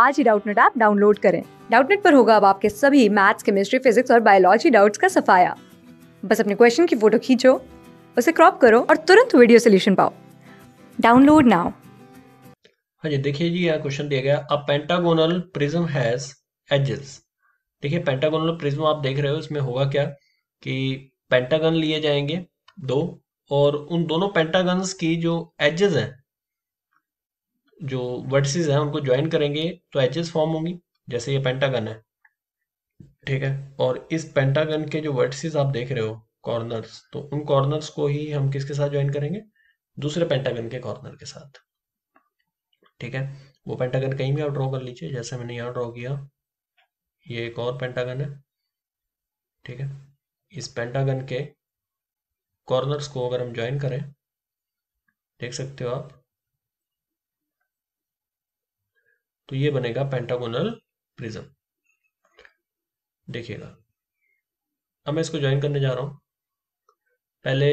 आज ही Doubtnet app download करें डाउटनेट पर होगा अब आपके सभी मैथ्स केमिस्ट्री फिजिक्स और बायोलॉजी डाउट्स का सफाया बस अपने क्वेश्चन की फोटो खींचो उसे क्रॉप करो और तुरंत वीडियो सोल्यूशन पाओ डाउनलोड नाउ हाँ जी देखिए जी यहाँ क्वेश्चन दिया गया अब पेंटागोनल प्रिज्म हैज एजेस देखिए पेंटागोनल प्रिज्म आप देख रहे हो इसमें होगा क्या कि पेंटागन लिए जाएंगे दो और उन दोनों पेंटागन्स की जो एजेस हैं जो वर्टिसेस हैं उनको ज्वाइन करेंगे तो एचेस फॉर्म होंगी जैसे ये पेंटागन है ठीक है और इस पेंटागन के जो वर्टिसेस आप देख रहे हो कॉर्नर्स तो उन कॉर्नर्स को ही हम किसके साथ ज्वाइन करेंगे दूसरे पेंटागन के कॉर्नर के साथ ठीक है वो पेंटागन कहीं भी आप ड्रॉ कर लीजिए जैसे मैंने यहाँ ड्रॉ किया ये एक और पेंटागन है ठीक है इस पेंटागन के कॉर्नर्स को अगर हम ज्वाइन करें देख सकते हो आप तो ये बनेगा पेंटागोनल प्रिज्म देखिएगा अब मैं इसको ज्वाइन करने जा रहा हूं पहले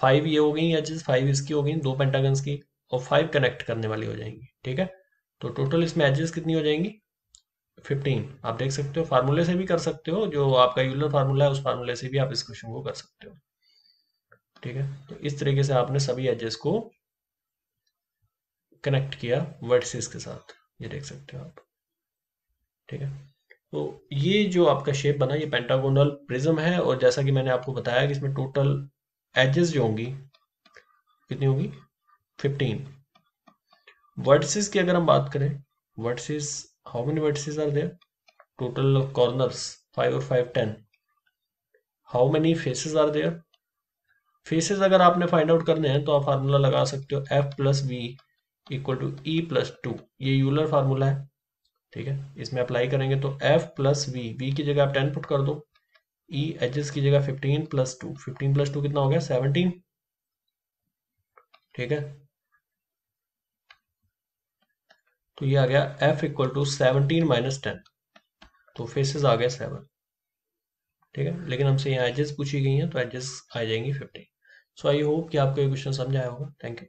फाइव ये हो गई एचेस फाइव इसकी हो गई दो पेंटागन्स की और फाइव कनेक्ट करने वाली हो जाएंगी ठीक है तो टोटल इसमें एचेस कितनी हो जाएंगी फिफ्टीन आप देख सकते हो फार्मूले से भी कर सकते हो जो आपका यूलर फार्मूला है उस फार्मूले से भी आप इस क्वेश्चन को कर सकते हो ठीक है तो इस तरीके से आपने सभी एजेस को कनेक्ट किया वर्टिसेस के साथ ये देख सकते हो आप ठीक है तो ये जो आपका शेप बना ये पेंटागोनल प्रिज्म है और जैसा कि मैंने आपको बताया कि इसमें टोटल एजेस जो होंगी कितनी होगी फिफ्टीन वर्टिसेस की अगर हम बात करें vertices how many vertices are there total corners five और five ten how many faces are there faces अगर आपने फाइंड आउट करने हैं तो आप फार्मूला लगा सकते हो F plus V equal to E plus two ये यूलर फार्मूला है ठीक है इसमें अप्लाई करेंगे तो एफ प्लस वी वी की जगह आप टेन पुट कर दो ई e एच की जगह fifteen plus two fifteen plus two कितना हो गया सेवनटीन ठीक है तो ये आ गया F equal to seventeen minus ten तो फेसेस आ गया सेवन ठीक है लेकिन हमसे यहाँ एजेस पूछी गई हैं तो एजेस आ जाएंगी फिफ्टीन सो आई होप कि आपको ये क्वेश्चन समझ आया होगा थैंक यू